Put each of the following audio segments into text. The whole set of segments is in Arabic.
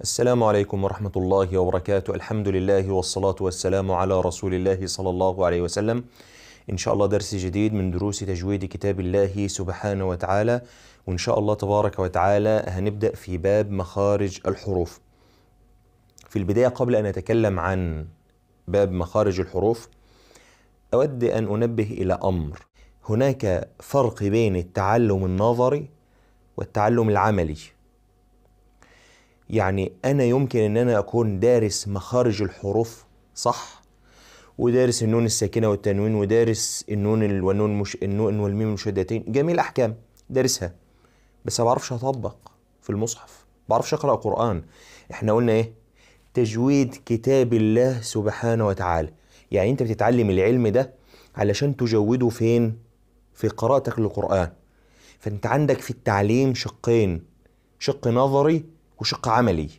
السلام عليكم ورحمة الله وبركاته الحمد لله والصلاة والسلام على رسول الله صلى الله عليه وسلم إن شاء الله درس جديد من دروس تجويد كتاب الله سبحانه وتعالى وإن شاء الله تبارك وتعالى هنبدأ في باب مخارج الحروف في البداية قبل أن أتكلم عن باب مخارج الحروف أود أن أنبه إلى أمر هناك فرق بين التعلم النظري والتعلم العملي يعني أنا يمكن أن أنا أكون دارس مخارج الحروف صح ودارس النون الساكنة والتنوين ودارس النون والنون مش النون والميم المشدتين جميع الأحكام دارسها بس ما بعرفش أطبق في المصحف ما بعرفش أقرأ قرآن إحنا قلنا إيه تجويد كتاب الله سبحانه وتعالى يعني أنت بتتعلم العلم ده علشان تجوده فين في قراءتك للقرآن فأنت عندك في التعليم شقين شق نظري وشق عملي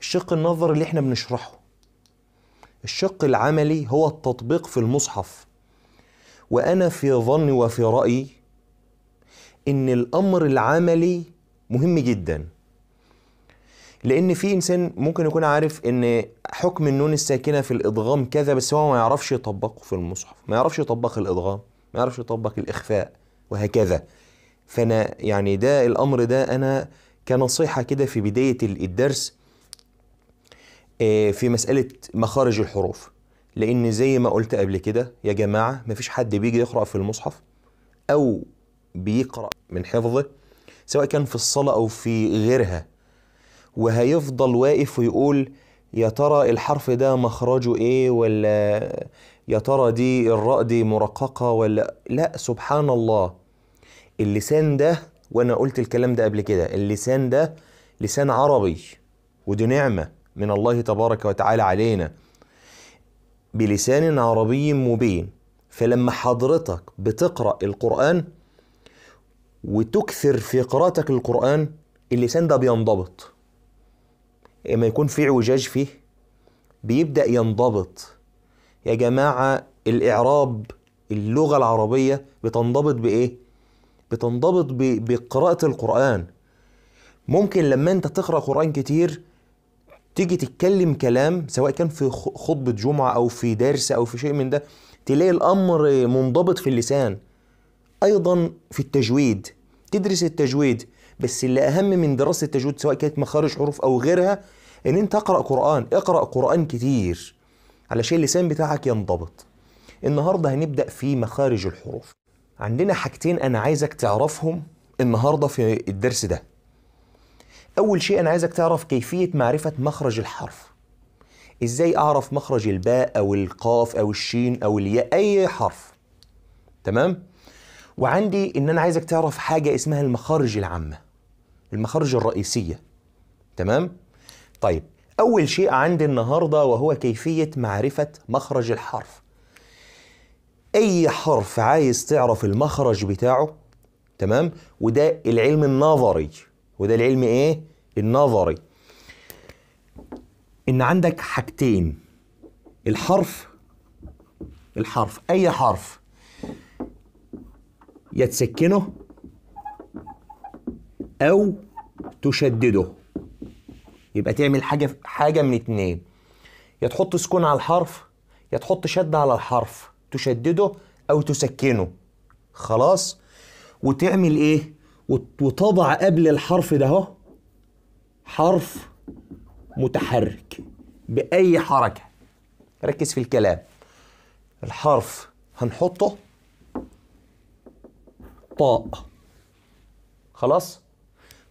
الشق النظري اللي احنا بنشرحه الشق العملي هو التطبيق في المصحف وانا في ظني وفي رايي ان الامر العملي مهم جدا لان في انسان ممكن يكون عارف ان حكم النون الساكنه في الادغام كذا بس هو ما يعرفش يطبقه في المصحف ما يعرفش يطبق الادغام ما يعرفش يطبق الاخفاء وهكذا فانا يعني ده الامر ده انا كنصيحه كده في بدايه الدرس آه، في مساله مخارج الحروف لان زي ما قلت قبل كده يا جماعه مفيش حد بيجي يقرا في المصحف او بيقرا من حفظه سواء كان في الصلاه او في غيرها وهيفضل واقف ويقول يا ترى الحرف ده مخرجه ايه ولا يا ترى دي الراء دي مرققه ولا لا سبحان الله اللسان ده وانا قلت الكلام ده قبل كده اللسان ده لسان عربي ودي نعمه من الله تبارك وتعالى علينا بلسان عربي مبين فلما حضرتك بتقرا القران وتكثر في قراءتك القران اللسان ده بينضبط اما يكون في اعوجاج فيه بيبدا ينضبط يا جماعه الاعراب اللغه العربيه بتنضبط بايه بتنضبط بقراءة القرآن ممكن لما انت تقرأ قرآن كتير تيجي تتكلم كلام سواء كان في خطبة جمعة أو في درس أو في شيء من ده تلاقي الأمر منضبط في اللسان أيضا في التجويد تدرس التجويد بس اللي أهم من دراسة التجويد سواء كانت مخارج حروف أو غيرها إن أنت تقرأ قرآن اقرأ قرآن كتير علشان اللسان بتاعك ينضبط النهاردة هنبدأ في مخارج الحروف عندنا حاجتين أنا عايزك تعرفهم النهاردة في الدرس ده أول شيء أنا عايزك تعرف كيفية معرفة مخرج الحرف إزاي أعرف مخرج الباء أو القاف أو الشين أو الياء أي حرف تمام؟ وعندي إن أنا عايزك تعرف حاجة اسمها المخارج العامة المخارج الرئيسية تمام؟ طيب أول شيء عندي النهاردة وهو كيفية معرفة مخرج الحرف اي حرف عايز تعرف المخرج بتاعه تمام وده العلم النظري وده العلم ايه النظري ان عندك حاجتين الحرف الحرف اي حرف يا تسكنه او تشدده يبقى تعمل حاجه حاجه من اتنين يا تحط سكون على الحرف يا تحط شد على الحرف تشدده أو تسكنه خلاص وتعمل إيه وتضع قبل الحرف ده اهو حرف متحرك بأي حركة ركز في الكلام الحرف هنحطه طاء خلاص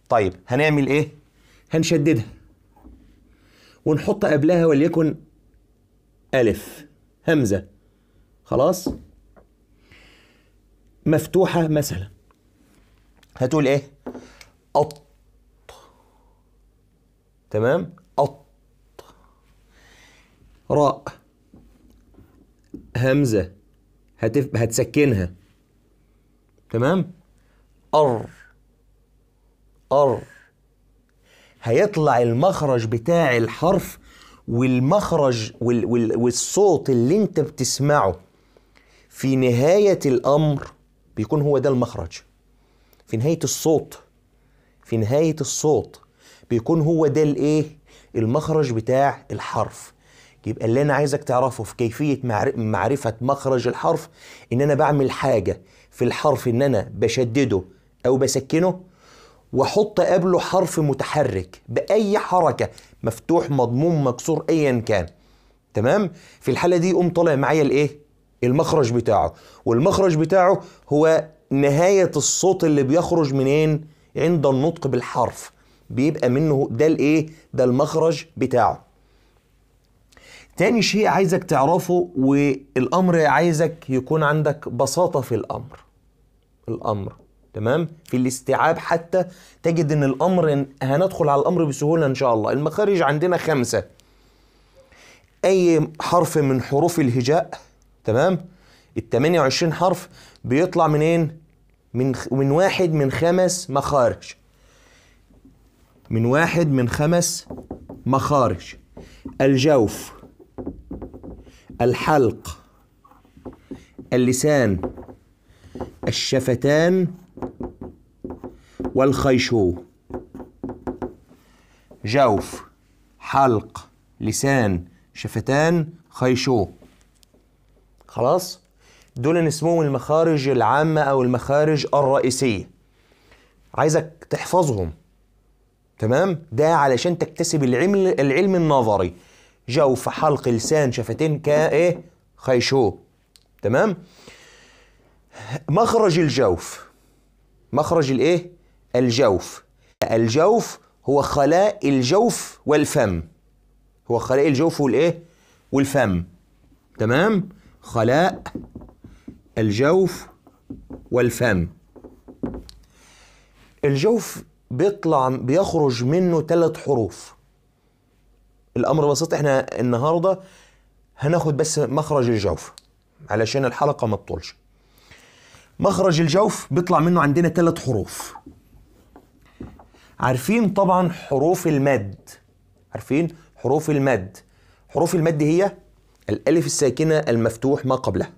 طيب هنعمل ايه هنشددها ونحط قبلها وليكن ألف همزة خلاص مفتوحه مثلا هتقول ايه قط تمام قط راء همزه هتف... هتسكنها تمام ار ار هيطلع المخرج بتاع الحرف والمخرج وال... وال... والصوت اللي انت بتسمعه في نهاية الأمر بيكون هو ده المخرج في نهاية الصوت في نهاية الصوت بيكون هو ده الايه المخرج بتاع الحرف يبقى اللي انا عايزك تعرفه في كيفية معرفة مخرج الحرف ان انا بعمل حاجة في الحرف ان انا بشدده او بسكنه واحط قبله حرف متحرك باي حركة مفتوح مضموم مكسور ايا كان تمام في الحالة دي قوم طالع معايا الايه المخرج بتاعه والمخرج بتاعه هو نهاية الصوت اللي بيخرج منين عند النطق بالحرف بيبقى منه ده الايه ده المخرج بتاعه تاني شيء عايزك تعرفه والامر عايزك يكون عندك بساطه في الامر الامر تمام في الاستيعاب حتى تجد ان الامر هندخل على الامر بسهوله ان شاء الله المخارج عندنا خمسه اي حرف من حروف الهجاء تمام ال 28 حرف بيطلع منين من من واحد من خمس مخارج من واحد من خمس مخارج الجوف الحلق اللسان الشفتان والخيشو جوف حلق لسان شفتان خيشو خلاص دول نسموهم المخارج العامة أو المخارج الرئيسية عايزك تحفظهم تمام ده علشان تكتسب العلم العلم النظري جوف حلق لسان شفتين كا ايه خيشو تمام مخرج الجوف مخرج الايه الجوف الجوف هو خلاء الجوف والفم هو خلاء الجوف والايه والفم تمام خلاء الجوف والفم الجوف بيطلع بيخرج منه ثلاث حروف الامر بسيط احنا النهارده هناخد بس مخرج الجوف علشان الحلقه ما تطولش مخرج الجوف بيطلع منه عندنا ثلاث حروف عارفين طبعا حروف المد عارفين حروف المد حروف المد هي الألف الساكنة المفتوح ما قبله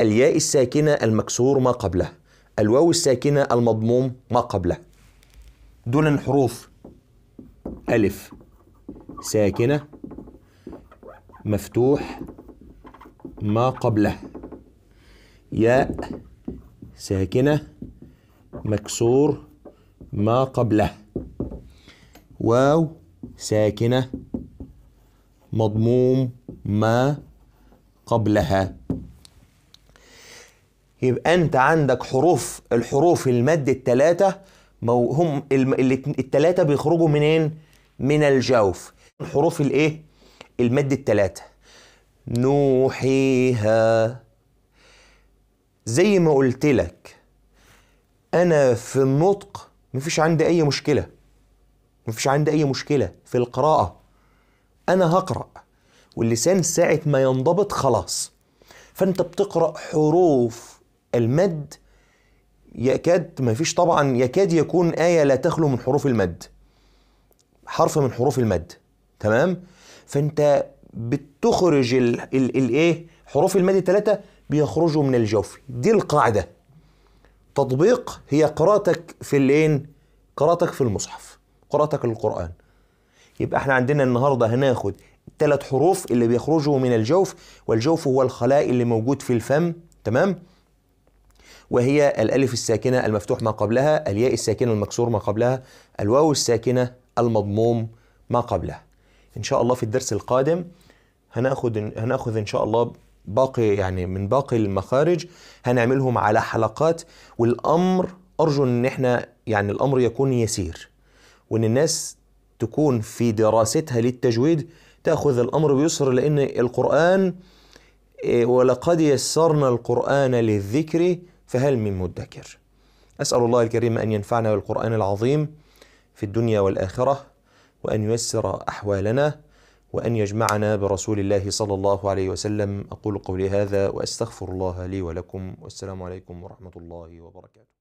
الياء الساكنة المكسور ما قبله الواو الساكنة المضموم ما قبله دول الحروف ألف ساكنة مفتوح ما قبله ياء ساكنة مكسور ما قبله واو ساكنة مضموم ما قبلها يبقى انت عندك حروف الحروف المد مو هم التلاتة بيخرجوا منين من الجوف حروف الايه المد التلاتة نوحيها زي ما قلت لك انا في النطق مفيش عندي اي مشكله مفيش عندي اي مشكله في القراءه انا هقرأ واللسان ساعة ما ينضبط خلاص فأنت بتقرأ حروف المد يكاد ما فيش طبعا يكاد يكون آية لا تخلو من حروف المد حرف من حروف المد تمام فأنت بتخرج الايه حروف المد الثلاثة بيخرجوا من الجوف دي القاعدة تطبيق هي قراءتك في الايه قراءتك في المصحف قراءتك للقرآن يبقى احنا عندنا النهارده هناخد ثلاث حروف اللي بيخرجوا من الجوف والجوف هو الخلاء اللي موجود في الفم تمام وهي الألف الساكنة المفتوح ما قبلها الياء الساكنة المكسور ما قبلها الواو الساكنة المضموم ما قبلها إن شاء الله في الدرس القادم هناخد هناخذ إن شاء الله باقي يعني من باقي المخارج هنعملهم على حلقات والأمر أرجو إن إحنا يعني الأمر يكون يسير وإن الناس تكون في دراستها للتجويد تاخذ الامر بيسر لان القران إيه، ولقد يسرنا القران للذكر فهل من مدكر اسال الله الكريم ان ينفعنا بالقران العظيم في الدنيا والاخره وان ييسر احوالنا وان يجمعنا برسول الله صلى الله عليه وسلم اقول قولي هذا واستغفر الله لي ولكم والسلام عليكم ورحمه الله وبركاته